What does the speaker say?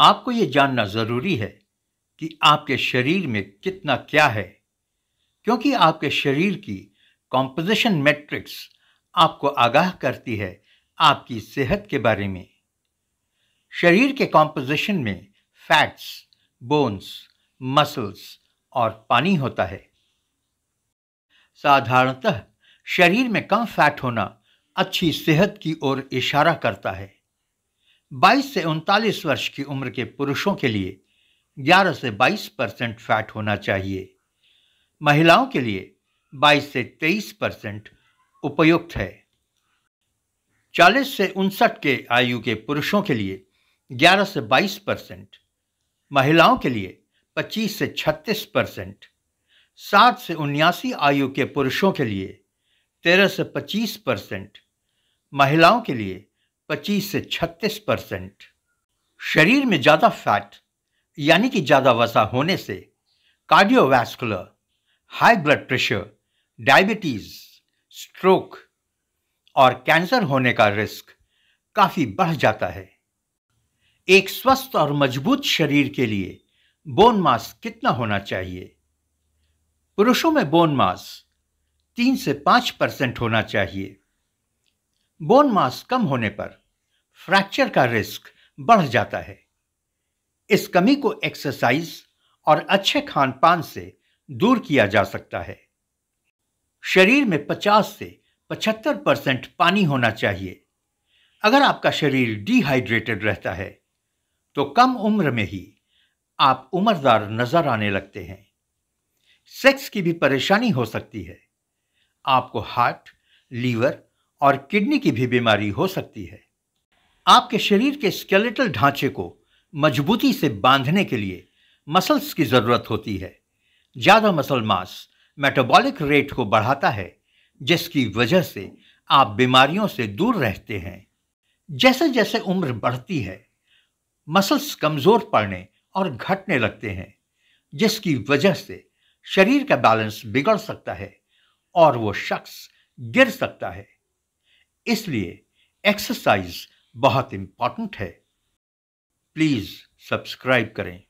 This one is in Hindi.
आपको ये जानना ज़रूरी है कि आपके शरीर में कितना क्या है क्योंकि आपके शरीर की कॉम्पोजिशन मैट्रिक्स आपको आगाह करती है आपकी सेहत के बारे में शरीर के कॉम्पोजिशन में फैट्स बोन्स मसल्स और पानी होता है साधारणतः शरीर में कम फैट होना अच्छी सेहत की ओर इशारा करता है 22 से उनतालीस वर्ष की उम्र के पुरुषों के लिए 11 से 22 परसेंट फैट होना चाहिए महिलाओं के लिए 22 से 23 परसेंट उपयुक्त है 40 से उनसठ के आयु के पुरुषों के लिए 11 से 22 परसेंट महिलाओं के लिए 25 से 36 परसेंट सात से उन्यासी आयु के पुरुषों के लिए 13 से 25 परसेंट महिलाओं के लिए 25 से 36 परसेंट शरीर में ज़्यादा फैट यानी कि ज़्यादा वसा होने से cardiovascular high blood pressure diabetes stroke और कैंसर होने का रिस्क काफ़ी बढ़ जाता है एक स्वस्थ और मजबूत शरीर के लिए बोन मास कितना होना चाहिए पुरुषों में बोन मास तीन से पाँच परसेंट होना चाहिए बोन मास कम होने पर फ्रैक्चर का रिस्क बढ़ जाता है इस कमी को एक्सरसाइज और अच्छे खान पान से दूर किया जा सकता है शरीर में 50 से 75 परसेंट पानी होना चाहिए अगर आपका शरीर डिहाइड्रेटेड रहता है तो कम उम्र में ही आप उम्रदार नजर आने लगते हैं सेक्स की भी परेशानी हो सकती है आपको हार्ट लीवर और किडनी की भी बीमारी हो सकती है आपके शरीर के स्केलेटल ढांचे को मजबूती से बांधने के लिए मसल्स की ज़रूरत होती है ज़्यादा मसल मास मेटाबॉलिक रेट को बढ़ाता है जिसकी वजह से आप बीमारियों से दूर रहते हैं जैसे जैसे उम्र बढ़ती है मसल्स कमज़ोर पड़ने और घटने लगते हैं जिसकी वजह से शरीर का बैलेंस बिगड़ सकता है और वो शख्स गिर सकता है इसलिए एक्सरसाइज बहुत इंपॉर्टेंट है प्लीज़ सब्सक्राइब करें